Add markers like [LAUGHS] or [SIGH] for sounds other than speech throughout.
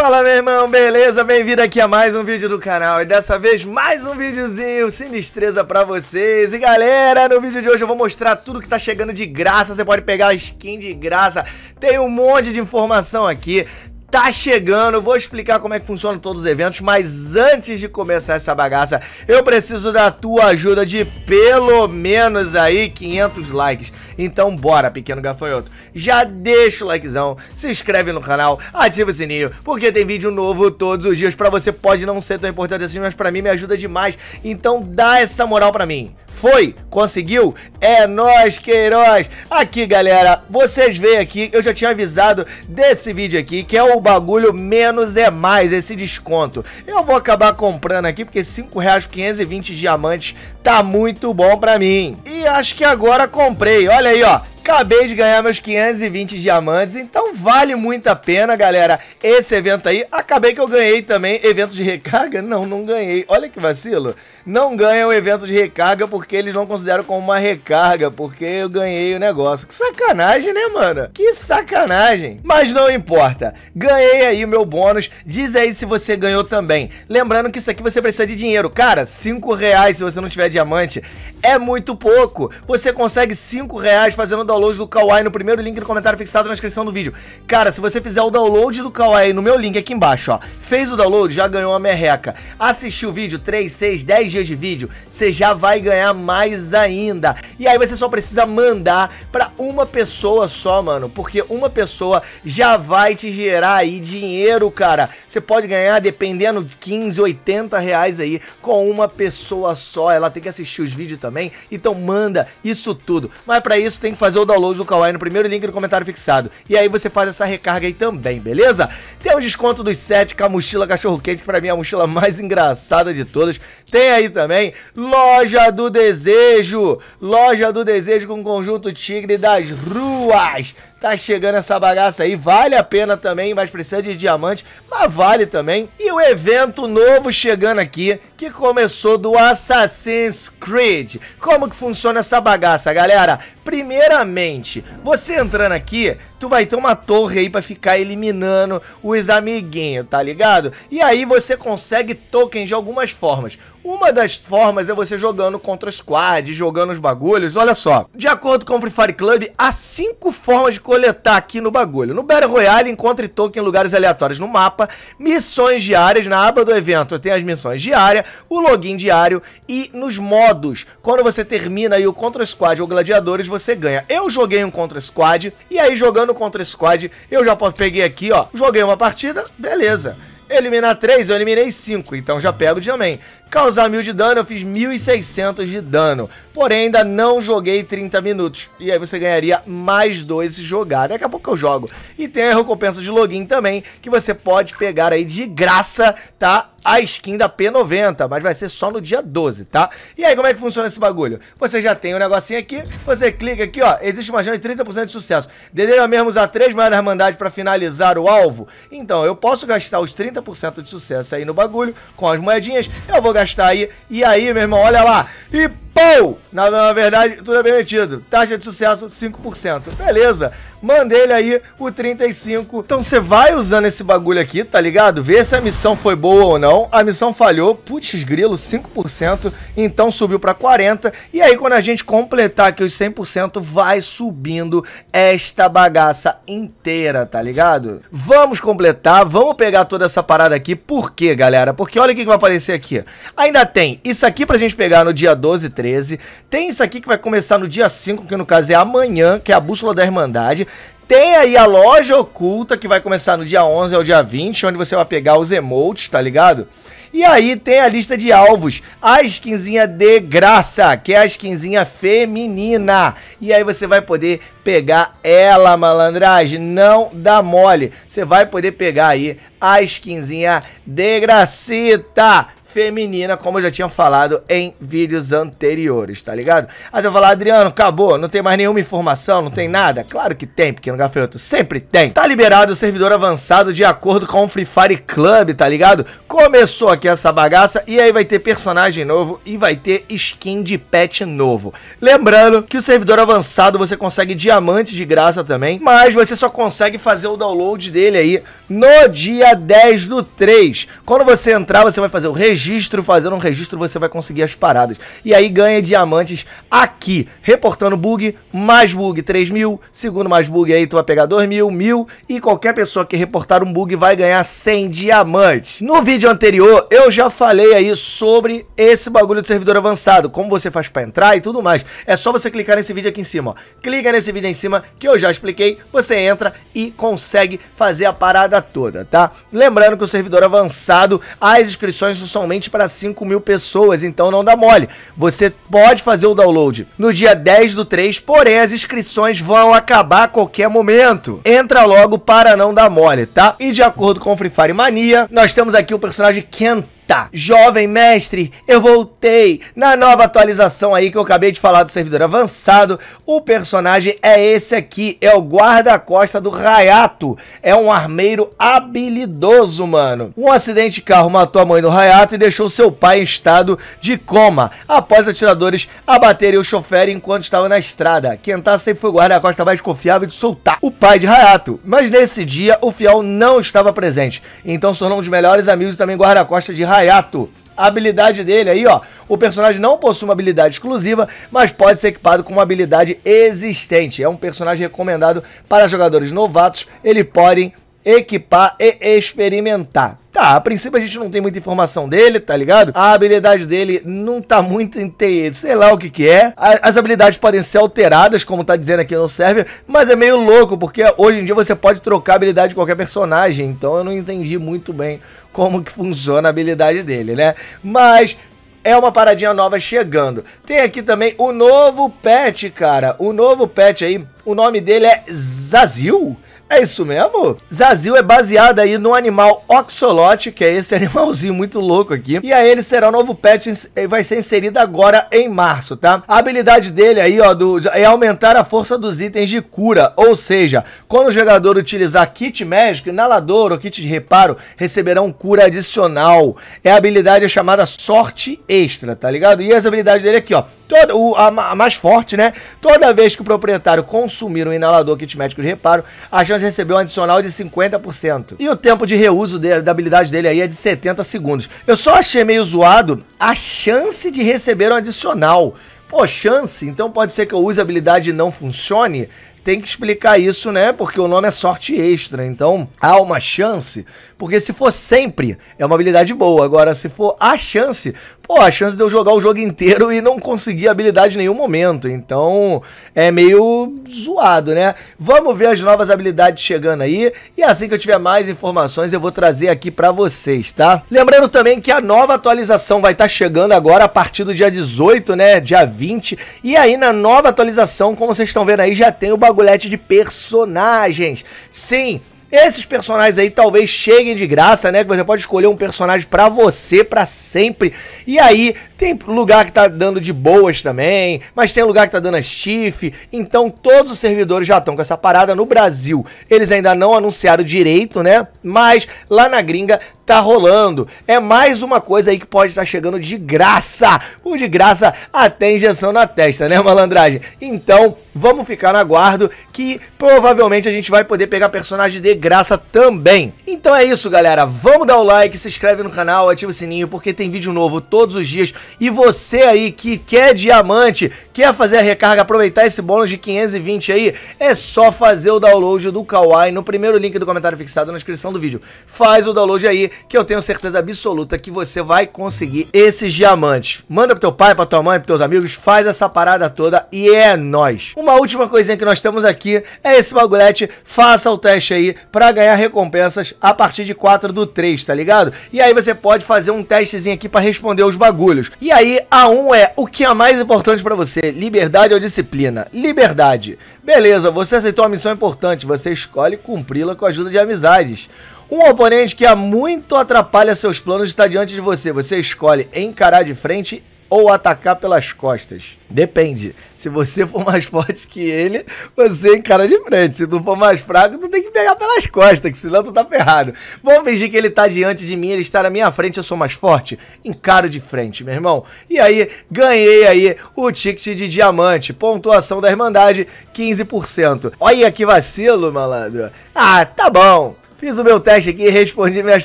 Fala meu irmão, beleza? Bem-vindo aqui a mais um vídeo do canal e dessa vez mais um videozinho sinistreza pra vocês E galera, no vídeo de hoje eu vou mostrar tudo que tá chegando de graça, você pode pegar a skin de graça Tem um monte de informação aqui, tá chegando. Eu vou explicar como é que funciona todos os eventos, mas antes de começar essa bagaça, eu preciso da tua ajuda de pelo menos aí 500 likes. Então bora, pequeno gafanhoto. Já deixa o likezão, se inscreve no canal, ativa o sininho, porque tem vídeo novo todos os dias. Para você pode não ser tão importante assim, mas para mim me ajuda demais. Então dá essa moral para mim. Foi? Conseguiu? É nós Queiroz! Aqui, galera, vocês veem aqui, eu já tinha avisado desse vídeo aqui, que é o bagulho menos é mais, esse desconto. Eu vou acabar comprando aqui, porque 5 reais 520 diamantes tá muito bom pra mim. E acho que agora comprei, olha aí, ó, Acabei de ganhar meus 520 diamantes, então vale muito a pena, galera, esse evento aí. Acabei que eu ganhei também evento de recarga. Não, não ganhei. Olha que vacilo. Não ganha o evento de recarga porque eles não consideram como uma recarga, porque eu ganhei o negócio. Que sacanagem, né, mano? Que sacanagem. Mas não importa. Ganhei aí o meu bônus. Diz aí se você ganhou também. Lembrando que isso aqui você precisa de dinheiro. Cara, 5 reais se você não tiver diamante é muito pouco. Você consegue 5 reais fazendo download download do Kawaii no primeiro link do comentário fixado na descrição do vídeo. Cara, se você fizer o download do Kawaii no meu link aqui embaixo, ó, fez o download, já ganhou uma merreca. Assistiu o vídeo, 3, 6, 10 dias de vídeo, você já vai ganhar mais ainda. E aí você só precisa mandar pra uma pessoa só, mano, porque uma pessoa já vai te gerar aí dinheiro, cara. Você pode ganhar, dependendo, de 15, 80 reais aí com uma pessoa só. Ela tem que assistir os vídeos também, então manda isso tudo. Mas para isso tem que fazer fazer o download do Kawaii no primeiro link do comentário fixado. E aí você faz essa recarga aí também, beleza? Tem um desconto dos 7 com a mochila cachorro quente, que pra mim é a mochila mais [LAUGHS] engraçada de todas. Tem aí também Loja do Desejo, Loja do Desejo com conjunto Tigre das Ruas tá chegando essa bagaça aí. Vale a pena também, mas precisa de diamante, mas vale também. E o evento novo chegando aqui, que começou do Assassin's Creed. Como que funciona essa bagaça, galera? Primeiramente, você entrando aqui, tu vai ter uma torre aí pra ficar eliminando os amiguinhos, tá ligado? E aí você consegue tokens de algumas formas. Uma das formas é você jogando contra squad, jogando os bagulhos. Olha só, de acordo com o Free Fire Club, há cinco formas de coletar aqui no bagulho. No Battle Royale, encontre token em lugares aleatórios no mapa, missões diárias, na aba do evento tem as missões diárias, o login diário e nos modos. Quando você termina aí o Contra Squad ou Gladiadores, você ganha. Eu joguei um Contra Squad e aí jogando Contra Squad, eu já peguei aqui, ó, joguei uma partida, beleza. Eliminar 3, eu eliminei 5, então já pego também. Causar mil de dano, eu fiz 1.600 de dano. Porém, ainda não joguei 30 minutos. E aí você ganharia mais dois se jogar. Daqui a pouco eu jogo. E tem a recompensa de login também, que você pode pegar aí de graça, tá? A skin da P90, mas vai ser só no dia 12, tá? E aí, como é que funciona esse bagulho? Você já tem o um negocinho aqui, você clica aqui, ó. Existe uma chance de 30% de sucesso. Deseja mesmo usar três moedas da Irmandade para finalizar o alvo? Então, eu posso gastar os 30% de sucesso aí no bagulho com as moedinhas. Eu vou gastar aí. E aí, meu irmão, olha lá. E Pou! Na, na, verdade, tudo é bem metido. Taxa de sucesso, 5%. Beleza. Mandei ele aí o 35. Então você vai usando esse bagulho aqui, tá ligado? Vê se a missão foi boa ou não. A missão falhou, putz grilo, 5%. Então subiu pra 40. E aí quando a gente completar aqui os 100%, vai subindo esta bagaça inteira, tá ligado? Vamos completar, vamos pegar toda essa parada aqui. Por quê, galera? Porque olha o que vai aparecer aqui. Ainda tem isso aqui pra gente pegar no dia 12 13. 13. Tem isso aqui que vai começar no dia 5, que no caso é amanhã, que é a Bússola da Irmandade. Tem aí a loja oculta que vai começar no dia 11 ao dia 20, onde você vai pegar os emotes, tá ligado? E aí tem a lista de alvos, a skinzinha de graça, que é a skinzinha feminina. E aí você vai poder pegar ela, malandragem, não dá mole. Você vai poder pegar aí a skinzinha de gracita feminina, como eu já tinha falado em vídeos anteriores, tá ligado? Aí eu falar, Adriano, acabou, não tem mais nenhuma informação, não tem nada? Claro que tem, pequeno gafanhoto, sempre tem. Tá liberado o servidor avançado de acordo com o Free Fire Club, tá ligado? Começou aqui essa bagaça e aí vai ter personagem novo e vai ter skin de pet novo. Lembrando que o servidor avançado você consegue diamante de graça também, mas você só consegue fazer o download dele aí no dia 10 do 3. Quando você entrar, você vai fazer o registro registro, fazendo um registro, você vai conseguir as paradas. E aí ganha diamantes aqui, reportando bug, mais bug 3 mil, segundo mais bug aí tu vai pegar 2 mil, mil, e qualquer pessoa que reportar um bug vai ganhar 100 diamantes. No vídeo anterior, eu já falei aí sobre esse bagulho de servidor avançado, como você faz para entrar e tudo mais. É só você clicar nesse vídeo aqui em cima, ó. Clica nesse vídeo aí em cima, que eu já expliquei, você entra e consegue fazer a parada toda, tá? Lembrando que o servidor avançado, as inscrições são somente para 5 mil pessoas, então não dá mole. Você pode fazer o download no dia 10 do 3, porém as inscrições vão acabar a qualquer momento. Entra logo para não dar mole, tá? E de acordo com o Free Fire Mania, nós temos aqui o personagem Kentaro Eita! Jovem mestre, eu voltei! Na nova atualização aí que eu acabei de falar do servidor avançado, o personagem é esse aqui, é o guarda-costa do Rayato. É um armeiro habilidoso, mano. Um acidente de carro matou a mãe do Rayato e deixou seu pai em estado de coma, após atiradores abaterem o chofer enquanto estava na estrada. Kentaro sempre foi o guarda-costa mais confiável de soltar, o pai de Rayato. Mas nesse dia, o fiel não estava presente, então se tornou um dos melhores amigos e também guarda-costa de Rayato Hayato. A habilidade dele aí, ó. O personagem não possui uma habilidade exclusiva, mas pode ser equipado com uma habilidade existente. É um personagem recomendado para jogadores novatos. Ele pode equipar e experimentar. Tá, a princípio a gente não tem muita informação dele, tá ligado? A habilidade dele não tá muito inteira, sei lá o que que é. As habilidades podem ser alteradas, como tá dizendo aqui no server, mas é meio louco, porque hoje em dia você pode trocar a habilidade de qualquer personagem, então eu não entendi muito bem como que funciona a habilidade dele, né? Mas é uma paradinha nova chegando. Tem aqui também o novo pet, cara. O novo pet aí, o nome dele é Zazil. É isso mesmo? Zazil é baseado aí no animal oxolote, que é esse [LAUGHS] animalzinho muito louco aqui. E aí ele será o novo pet e eh, vai ser inserido agora em março, tá? A habilidade dele aí, ó, do, é aumentar a força dos itens de cura. Ou seja, quando o jogador utilizar kit médico, inalador ou kit de reparo, receberão cura adicional. É a habilidade chamada sorte extra, tá ligado? E as habilidades dele aqui, ó. Toda, o, a, a, mais forte, né? Toda vez que o proprietário consumir um inalador kit médico de reparo, a chance de receber um adicional é de 50%. E o tempo de reuso de, da habilidade dele aí é de 70 segundos. Eu só achei meio zoado a chance de receber um adicional. Pô, chance? Então pode ser que eu use a habilidade e não funcione? Tem que explicar isso, né? Porque o nome é sorte extra. Então há uma chance. Porque se for sempre, é uma habilidade boa. Agora, se for a chance, pô, a chance de eu jogar o jogo inteiro e não conseguir habilidade em nenhum momento. Então, é meio zoado, né? Vamos ver as novas habilidades chegando aí. E assim que eu tiver mais informações, eu vou trazer aqui para vocês, tá? Lembrando também que a nova atualização vai estar tá chegando agora a partir do dia 18, né? Dia 20. E aí, na nova atualização, como vocês estão vendo aí, já tem o bagulhete de personagens. Sim, esses personagens aí talvez cheguem de graça, né? Que você pode escolher um personagem para você para sempre. E aí tem lugar que tá dando de boas também, mas tem lugar que tá dando as TIF. Então todos os servidores já estão com essa parada no Brasil. Eles ainda não anunciaram direito, né? Mas lá na gringa tá rolando. É mais uma coisa aí que pode estar tá chegando de graça. Ou de graça até injeção na testa, né, malandragem? Então, vamos ficar no aguardo que provavelmente a gente vai poder pegar personagem de graça também. Então é isso, galera. Vamos dar o like, se inscreve no canal, ativa o sininho, porque tem vídeo novo todos os dias e você aí que quer diamante, quer fazer a recarga, aproveitar esse bônus de 520 aí, é só fazer o download do Kawaii no primeiro link do comentário fixado na descrição do vídeo. Faz o download aí, que eu tenho certeza absoluta que você vai conseguir esses diamantes. Manda pro teu pai, pra tua mãe, pros teus amigos, faz essa parada toda e é nós. Uma última coisinha que nós temos aqui é esse bagulete, faça o teste aí para ganhar recompensas a partir de 4 do 3, tá ligado? E aí você pode fazer um testezinho aqui para responder os bagulhos. E aí, a 1 um é o que é mais importante para você, liberdade ou disciplina? Liberdade. Beleza, você aceitou uma missão importante, você escolhe cumpri-la com a ajuda de amizades. Um oponente que há muito atrapalha seus planos está diante de você, você escolhe encarar de frente ou atacar pelas costas. Depende. Se você for mais forte que ele, você encara de frente. Se tu for mais fraco, tu tem que pegar pelas costas, que senão tu tá ferrado. Vamos fingir que ele tá diante de mim, ele está na minha frente, eu sou mais forte. Encaro de frente, meu irmão. E aí, ganhei aí o ticket de diamante. Pontuação da Irmandade, 15%. Olha que vacilo, malandro. Ah, tá bom. Fiz o meu teste aqui, respondi minhas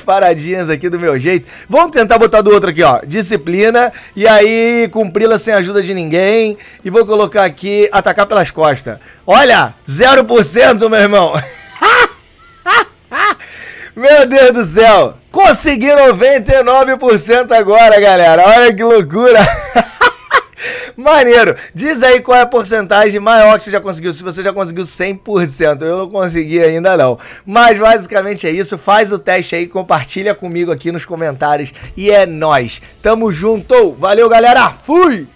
paradinhas aqui do meu jeito. Vamos tentar botar do outro aqui, ó. Disciplina. E aí, cumpri-la sem ajuda de ninguém. E vou colocar aqui, atacar pelas costas. Olha, 0%, meu irmão. [LAUGHS] Meu Deus do céu! Consegui 99% agora, galera! Olha que loucura! [LAUGHS] Maneiro. Diz aí qual é a porcentagem maior que você já conseguiu, se você já conseguiu 100%. Eu não consegui ainda não. Mas basicamente é isso. Faz o teste aí, compartilha comigo aqui nos comentários e é nós. Tamo junto. Valeu, galera. Fui.